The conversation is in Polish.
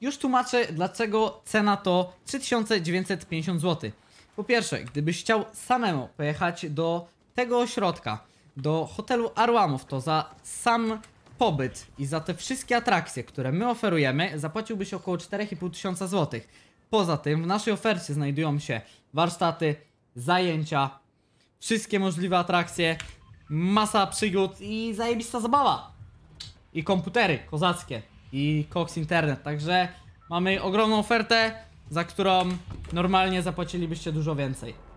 Już tłumaczę, dlaczego cena to 3950 zł. Po pierwsze, gdybyś chciał samemu pojechać do tego ośrodka, do hotelu Arłamów, to za sam pobyt i za te wszystkie atrakcje, które my oferujemy, zapłaciłbyś około 4,5 tysiąca złotych. Poza tym w naszej ofercie znajdują się warsztaty, zajęcia, wszystkie możliwe atrakcje, masa przygód i zajebista zabawa. I komputery kozackie i Cox Internet. Także mamy ogromną ofertę, za którą normalnie zapłacilibyście dużo więcej.